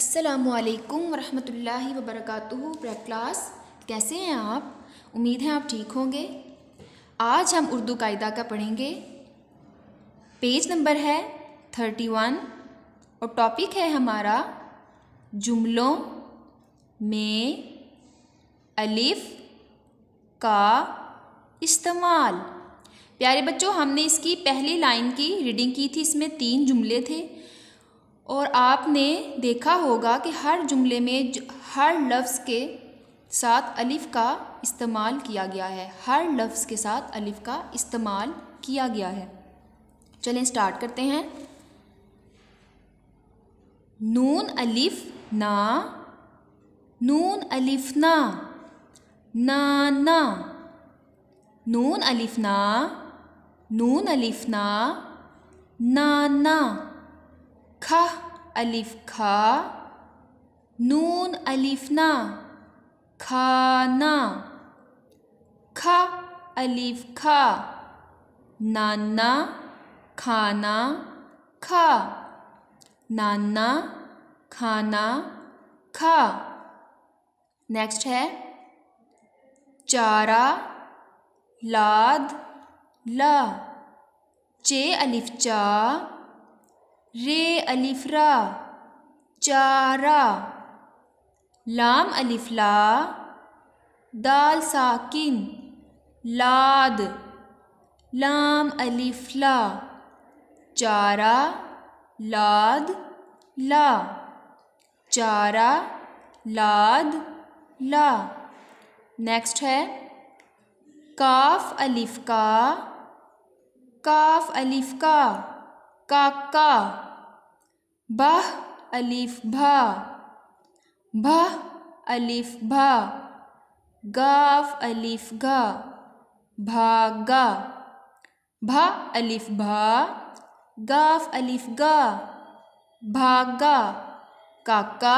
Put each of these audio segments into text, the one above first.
असलकम वरहल वबरक break class कैसे हैं आप उम्मीद है आप ठीक होंगे आज हम उर्दू कायदा का पढ़ेंगे पेज नंबर है थर्टी वन और टॉपिक है हमारा जुमलों में अलिफ का इस्तेमाल प्यारे बच्चों हमने इसकी पहली लाइन की रीडिंग की थी इसमें तीन जुमले थे और आपने देखा होगा कि हर जुमले में हर लफ्ज़ के साथ अलिफ़ का इस्तेमाल किया गया है हर लफ्ज़ के साथ अलिफ़ का इस्तेमाल किया गया है चलें स्टार्ट करते हैं नून अलिफ ना नून अलिफ ना ना ना नून अलिफ ना नून अलिफ ना ना ना ख अलिफ खा नून अलिफ ना खाना ख अलिफ खा नाना खाना खा नाना खाना खा नेक्स्ट है चारा लाद ला चे अलिफ चा रे अलिफ्रा चारा लाम अलिफ्ला दाल साकिन लाद लाम अलिफ्ला चारा लाद ला चारा लाद ला नेक्स्ट है काफ अलिफ का काफ अलिफ का काका बह अलीफ भा भह अलीफ भा गाफ अलीफ गा भागा भा अलीफ भा गाफ अलिफ गा भागा काका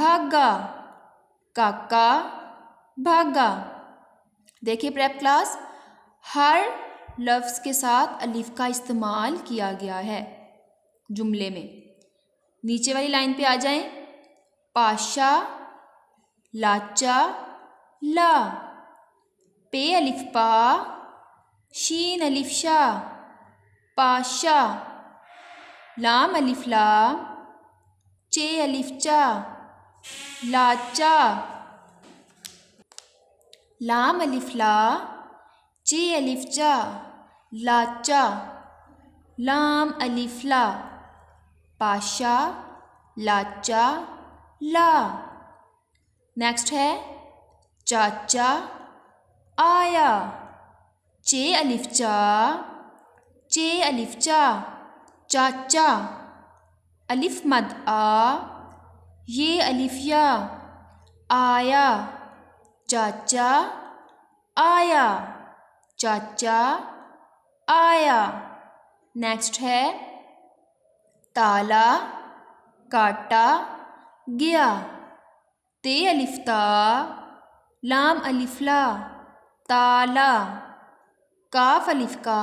भागा काका भागा देखिए प्रेप क्लास हर लफ्ज़ के साथ अलिफ़ का इस्तेमाल किया गया है जुमले में नीचे वाली लाइन पे आ जाएं पाशा लाचा ला पे अलिफ पा शीन अलिफ शा पाशा लाम अलिफ ला चे अलिफ चा लाचा लाम अलिफ ला चे अलिफ चा लाचा लाम अलिफ्ला पाशा लाचा ला नेक्स्ट है चाचा आया चे अलिफ चे अलिफ चाचा अलिफ मद आ ये अलिफिया आया चाचा आया चाचा आया नेक्स्ट है ताला काटा गया ते अलिफ्ता लाम अलिफला ताला काफ अलिफ्का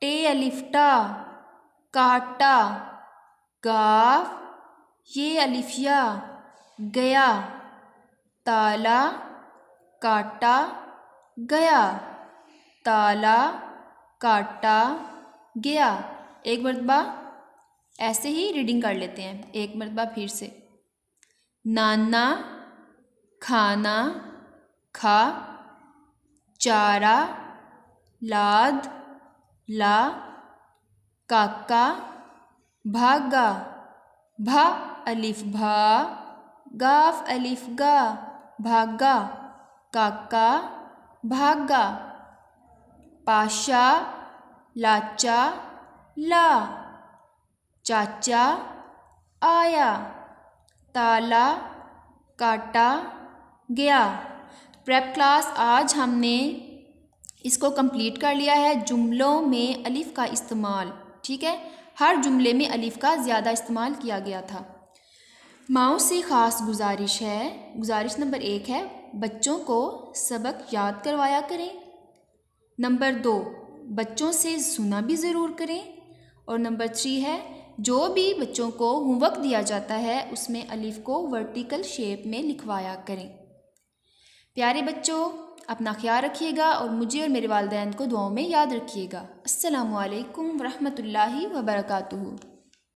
टे अलिफ्टा काटा गाफ ये अलिफिया गया ताला काटा गया ताला काटा गया एक मरतबा ऐसे ही रीडिंग कर लेते हैं एक मरतबा फिर से नाना खाना खा चारा लाद ला काका भागा भा अलिफ भा गाफ अलिफ गा भागा काका भागा पाशा लाचा ला चाचा आया ताला काटा गया प्रेप क्लास आज हमने इसको कंप्लीट कर लिया है जुमलों में अलिफ़ का इस्तेमाल ठीक है हर जुमले में अलिफ़ का ज़्यादा इस्तेमाल किया गया था माओ से ख़ास गुजारिश है गुजारिश नंबर एक है बच्चों को सबक याद करवाया करें नंबर दो बच्चों से सुना भी ज़रूर करें और नंबर थ्री है जो भी बच्चों को होमवर्क दिया जाता है उसमें अलिफ को वर्टिकल शेप में लिखवाया करें प्यारे बच्चों अपना ख्याल रखिएगा और मुझे और मेरे वालदेन को दुआओं में याद रखिएगा असलकम वरहमल वर्का